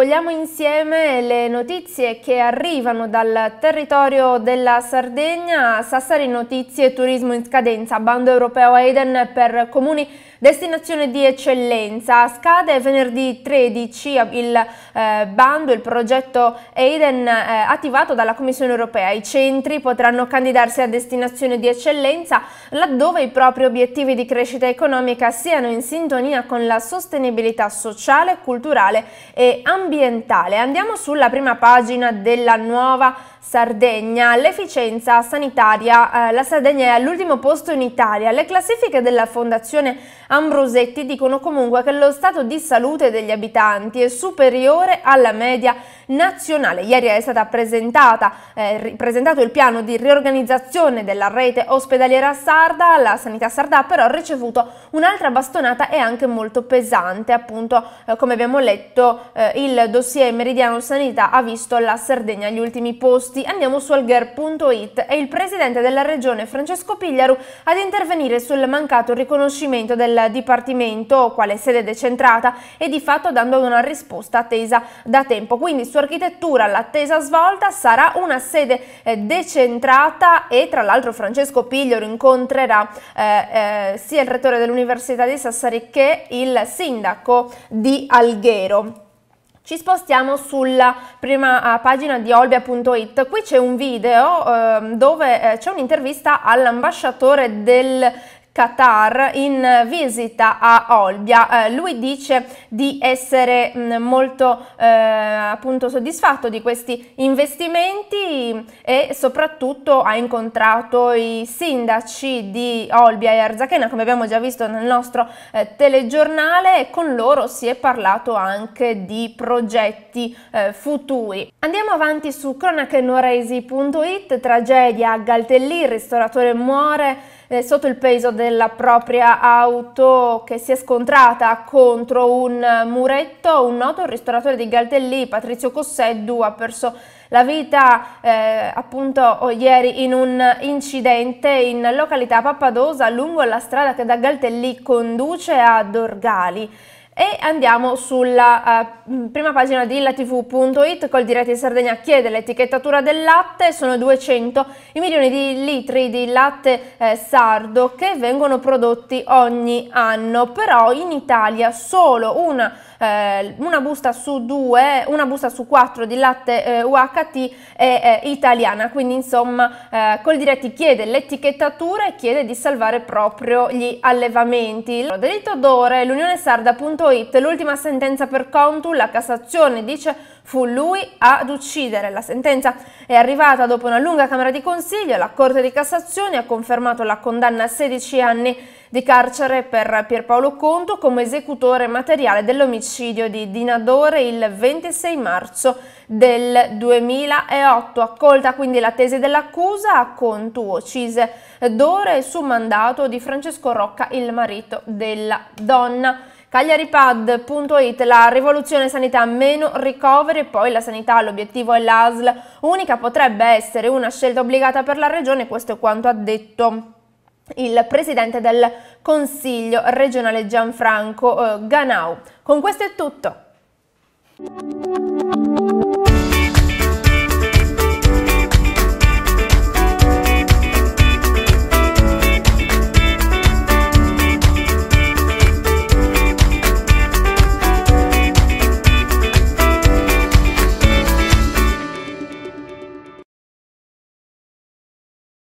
Sfogliamo insieme le notizie che arrivano dal territorio della Sardegna. Sassari Notizie Turismo in scadenza, bando europeo Aiden per comuni destinazione di eccellenza. Scade venerdì 13 eh, il eh, bando, il progetto Aiden eh, attivato dalla Commissione europea. I centri potranno candidarsi a destinazione di eccellenza laddove i propri obiettivi di crescita economica siano in sintonia con la sostenibilità sociale, culturale e ambientale ambientale. Andiamo sulla prima pagina della nuova Sardegna, l'efficienza sanitaria, eh, la Sardegna è all'ultimo posto in Italia. Le classifiche della Fondazione Ambrosetti dicono comunque che lo stato di salute degli abitanti è superiore alla media nazionale. Ieri è stato eh, presentato il piano di riorganizzazione della rete ospedaliera sarda, la sanità sarda però ha ricevuto un'altra bastonata e anche molto pesante, appunto eh, come abbiamo letto eh, il dossier Meridiano Sanità ha visto la Sardegna agli ultimi posti. Andiamo su alger.it e il presidente della regione Francesco Pigliaru ad intervenire sul mancato riconoscimento del Dipartimento quale sede decentrata e di fatto dando una risposta attesa da tempo. Quindi su architettura l'attesa svolta sarà una sede eh, decentrata e tra l'altro Francesco Piglior incontrerà eh, eh, sia il rettore dell'Università di Sassari che il sindaco di Alghero. Ci spostiamo sulla prima eh, pagina di olbia.it, qui c'è un video ehm, eh, dove c'è un'intervista all'ambasciatore del Qatar in visita a Olbia. Eh, lui dice di essere mh, mm, molto eh, appunto soddisfatto di questi investimenti e soprattutto ha incontrato i sindaci di Olbia e Arzachena, come abbiamo già visto nel nostro eh, telegiornale e con loro si è parlato anche di progetti eh, futuri. Andiamo avanti su cronachenoresi.it, tragedia a Galtellì, il ristoratore muore eh, sotto il peso della propria auto che si è scontrata contro un muretto, un noto ristoratore di Galtellì, Patrizio Cosseddu, ha perso la vita eh, appunto oh, ieri in un incidente in località Pappadosa lungo la strada che da Galtellì conduce a Dorgali. E andiamo sulla uh, prima pagina di illatv.it col diretti in Sardegna chiede l'etichettatura del latte, sono 200 i milioni di litri di latte eh, sardo che vengono prodotti ogni anno, però in Italia solo una eh, una busta su due, una busta su quattro di latte eh, UHT è italiana, quindi insomma eh, Coldiretti chiede l'etichettatura e chiede di salvare proprio gli allevamenti. Delitto d'ore, l'Unione Sarda.it, l'ultima sentenza per Contu, la Cassazione dice fu lui ad uccidere. La sentenza è arrivata dopo una lunga Camera di Consiglio, la Corte di Cassazione ha confermato la condanna a 16 anni di carcere per Pierpaolo Conto come esecutore materiale dell'omicidio di Dinadore il 26 marzo del 2008. Accolta quindi la tesi dell'accusa, Conto uccise Dore su mandato di Francesco Rocca, il marito della donna. Cagliaripad.it, la rivoluzione sanità meno ricoveri poi la sanità, l'obiettivo è l'ASL, unica potrebbe essere una scelta obbligata per la regione, questo è quanto ha detto il presidente del Consiglio regionale Gianfranco eh, Ganau. Con questo è tutto.